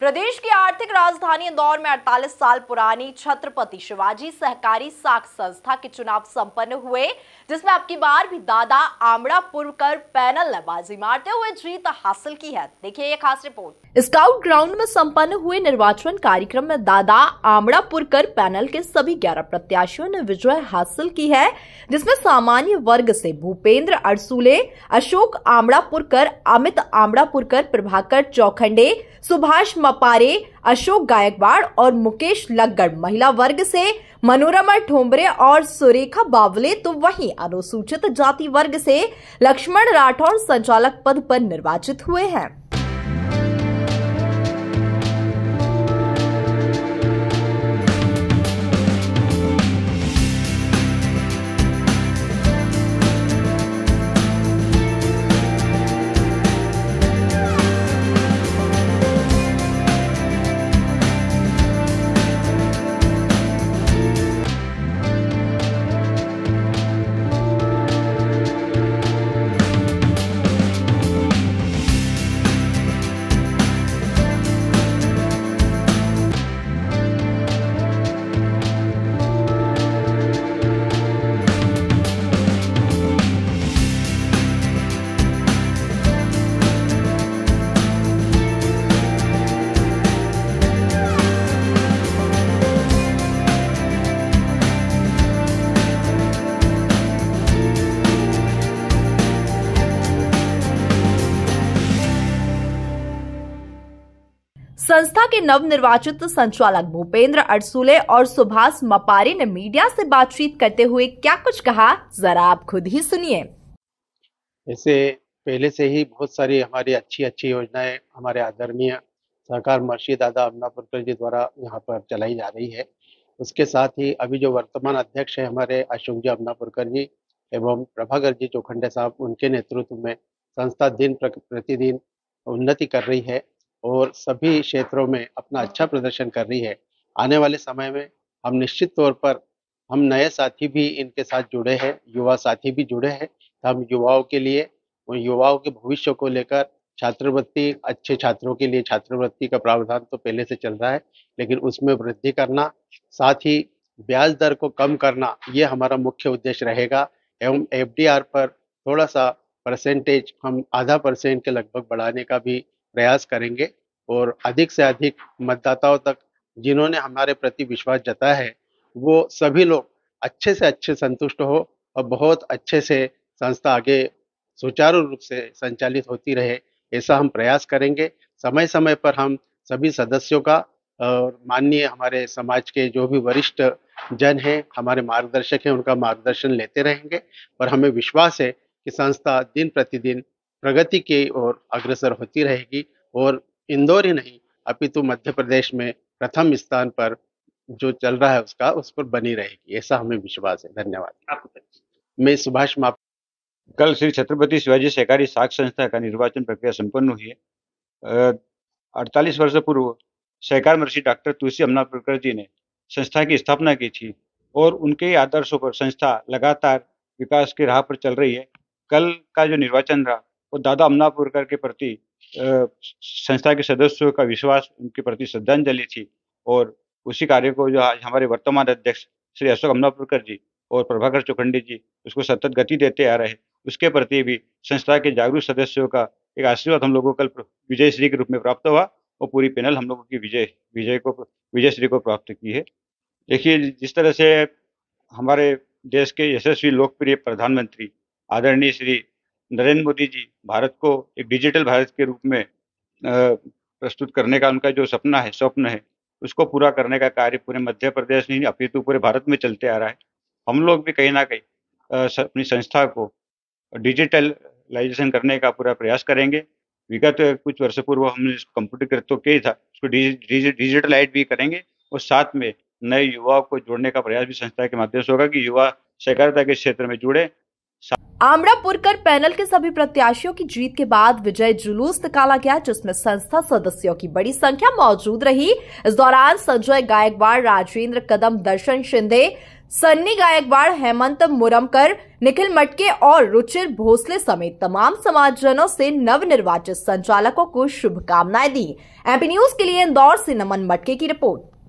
प्रदेश की आर्थिक राजधानी इंदौर में 48 साल पुरानी छत्रपति शिवाजी सहकारी साख संस्था के चुनाव संपन्न हुए जिसमें अब की बार भी दादा आमड़ा पूर्व कर पैनल ने बाजी मारते हुए जीत हासिल की है देखिए ये खास रिपोर्ट स्काउट ग्राउंड में संपन्न हुए निर्वाचन कार्यक्रम में दादा आमड़ा पुरकर पैनल के सभी ग्यारह प्रत्याशियों ने विजय हासिल की है जिसमे सामान्य वर्ग से भूपेंद्र अड़सूले अशोक आमड़ा पुरकर अमित आमड़ा पुरकर प्रभाकर चौखंडे सुभाष पारे अशोक गायकवाड़ और मुकेश लगड़ महिला वर्ग से मनोरमा ठोंबरे और सुरेखा बावले तो वहीं अनुसूचित जाति वर्ग से लक्ष्मण राठौर संचालक पद पर निर्वाचित हुए हैं संस्था के नव निर्वाचित संचालक भूपेंद्र अड़सुले और सुभाष मपारी ने मीडिया से बातचीत करते हुए क्या कुछ कहा जरा आप खुद ही सुनिए ऐसे पहले से ही बहुत सारी हमारी अच्छी अच्छी योजनाएं हमारे आदरणीय सरकार मर्शी दादा अमनापुरकर जी द्वारा यहाँ पर चलाई जा रही है उसके साथ ही अभी जो वर्तमान अध्यक्ष है हमारे अशोक जी अमनापुरकर जी एवं प्रभाकर जी चोखंडे साहब उनके नेतृत्व में संस्था दिन प्रतिदिन उन्नति कर रही है और सभी क्षेत्रों में अपना अच्छा प्रदर्शन कर रही है आने वाले समय में हम निश्चित तौर पर हम नए साथी भी इनके साथ जुड़े हैं युवा साथी भी जुड़े हैं तो हम युवाओं के लिए और युवाओं के भविष्य को लेकर छात्रवृत्ति अच्छे छात्रों के लिए छात्रवृत्ति का प्रावधान तो पहले से चल रहा है लेकिन उसमें वृद्धि करना साथ ही ब्याज दर को कम करना ये हमारा मुख्य उद्देश्य रहेगा एवं एफ पर थोड़ा सा परसेंटेज हम आधा परसेंट के लगभग बढ़ाने का भी प्रयास करेंगे और अधिक से अधिक मतदाताओं तक जिन्होंने हमारे प्रति विश्वास जताया है वो सभी लोग अच्छे से अच्छे संतुष्ट हो और बहुत अच्छे से संस्था आगे सुचारू रूप से संचालित होती रहे ऐसा हम प्रयास करेंगे समय समय पर हम सभी सदस्यों का और माननीय हमारे समाज के जो भी वरिष्ठ जन हैं हमारे मार्गदर्शक हैं उनका मार्गदर्शन लेते रहेंगे और हमें विश्वास है कि संस्था दिन प्रतिदिन प्रगति की ओर अग्रसर होती रहेगी और इंदौर ही नहीं अपितु मध्य प्रदेश में प्रथम स्थान पर जो चल रहा है उसका उस पर बनी रहेगी ऐसा हमें विश्वास है धन्यवाद मैं सुभाष माप कल श्री छत्रपति शिवाजी सहकारी साख संस्था का निर्वाचन प्रक्रिया संपन्न हुई है अड़तालीस वर्ष पूर्व सहकार मर्षि डॉक्टर तुलसी अमनापुरकर जी ने संस्था की स्थापना की थी और उनके आदर्शों पर संस्था लगातार विकास की राह पर चल रही है कल का जो निर्वाचन रहा और दादा अमनापुरकर के प्रति संस्था के सदस्यों का विश्वास उनके प्रति श्रद्धांजलि थी और उसी कार्य को जो आज हमारे वर्तमान अध्यक्ष श्री अशोक अमनापुरकर जी और प्रभाकर चौखंडी जी उसको सतत गति देते आ रहे उसके प्रति भी संस्था के जागरूक सदस्यों का एक आशीर्वाद हम लोगों को कल विजय श्री के रूप में प्राप्त हुआ और पूरी पैनल हम लोगों की विजय विजय को विजय श्री को प्राप्त की है देखिए जिस तरह से हमारे देश के यशस्वी लोकप्रिय प्रधानमंत्री आदरणीय श्री नरेंद्र मोदी जी भारत को एक डिजिटल भारत के रूप में प्रस्तुत करने का उनका जो सपना है स्वप्न है उसको पूरा करने का कार्य पूरे मध्य प्रदेश नहीं अपितु पूरे भारत में चलते आ रहा है हम लोग भी कहीं ना कहीं अपनी संस्था को डिजिटलाइजेशन करने का पूरा प्रयास करेंगे विगत तो कुछ वर्ष पूर्व हमने कंप्यूटरकृत तो किया था उसको डिजिटलाइज भी करेंगे और साथ में नए युवाओं को जोड़ने का प्रयास भी संस्था के माध्यम से होगा कि युवा सहकारिता के क्षेत्र में जुड़े आमरापुर पैनल के सभी प्रत्याशियों की जीत के बाद विजय जुलूस निकाला गया जिसमें संस्था सदस्यों की बड़ी संख्या मौजूद रही इस दौरान संजय गायकवाड़ राजेंद्र कदम दर्शन शिंदे सन्नी गायकवाड़ हेमंत मुरमकर निखिल मटके और रुचिर भोसले समेत तमाम समाजजनों से नवनिर्वाचित संचालकों को शुभकामनाएं दी एमपी न्यूज के लिए इंदौर से नमन मटके की रिपोर्ट